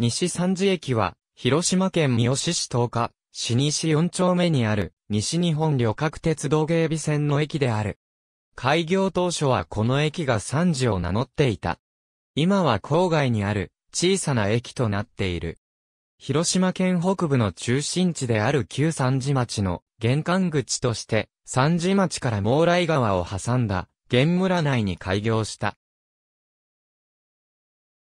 西三次駅は、広島県三好市東下、市西四丁目にある、西日本旅客鉄道芸備線の駅である。開業当初はこの駅が三次を名乗っていた。今は郊外にある、小さな駅となっている。広島県北部の中心地である旧三次町の玄関口として、三次町から毛来川を挟んだ、玄村内に開業した。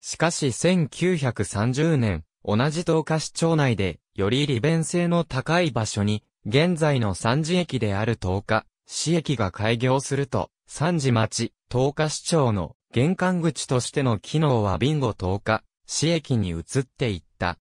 しかし1930年、同じ東下市町内で、より利便性の高い場所に、現在の三次駅である東下、市駅が開業すると、三次町、東下市町の玄関口としての機能はビンゴ東下、市駅に移っていった。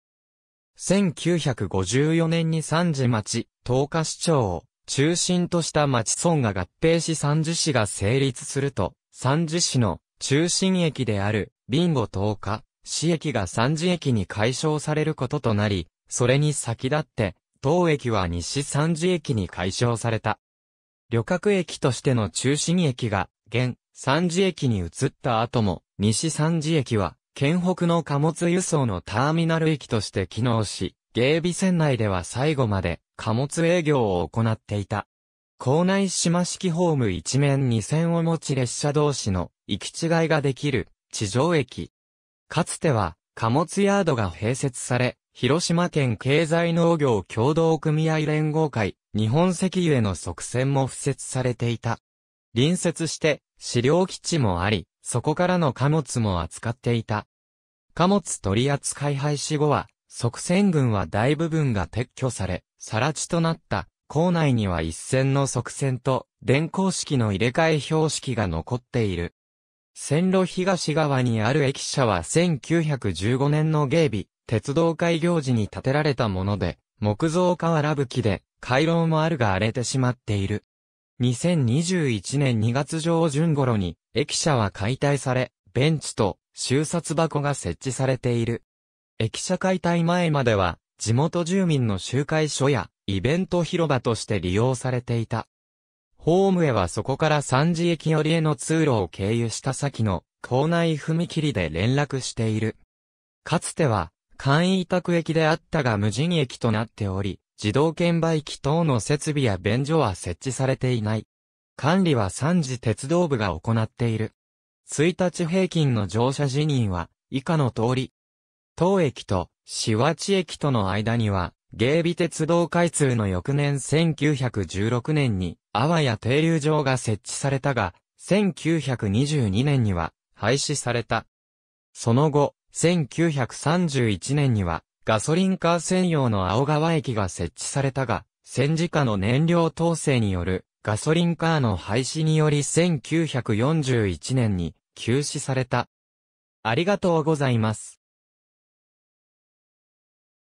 1954年に三次町、東下市町を中心とした町村が合併し三次市が成立すると、三次市の中心駅であるビンゴ10日、市駅が三次駅に解消されることとなり、それに先立って、当駅は西三次駅に解消された。旅客駅としての中心駅が、現、三次駅に移った後も、西三次駅は、県北の貨物輸送のターミナル駅として機能し、芸備線内では最後まで貨物営業を行っていた。校内島式ホーム一面二線を持ち列車同士の行き違いができる地上駅。かつては、貨物ヤードが併設され、広島県経済農業協同組合連合会、日本石油への側線も付設されていた。隣接して、資料基地もあり、そこからの貨物も扱っていた。貨物取扱廃止後は、側線群は大部分が撤去され、更地となった、校内には一線の側線と、電光式の入れ替え標識が残っている。線路東側にある駅舎は1915年の芸備、鉄道開業時に建てられたもので、木造瓦吹きで、回廊もあるが荒れてしまっている。2021年2月上旬頃に、駅舎は解体され、ベンチと収札箱が設置されている。駅舎解体前までは、地元住民の集会所やイベント広場として利用されていた。ホームへはそこから三次駅寄りへの通路を経由した先の構内踏切で連絡している。かつては、簡易委託駅であったが無人駅となっており、自動券売機等の設備や便所は設置されていない。管理は三次鉄道部が行っている。1日平均の乗車辞任は以下の通り。当駅と、しわち駅との間には、芸備鉄道開通の翌年1916年に、阿波や停留場が設置されたが、1922年には廃止された。その後、1931年には、ガソリンカー専用の青川駅が設置されたが、戦時下の燃料統制によるガソリンカーの廃止により1941年に休止された。ありがとうございます。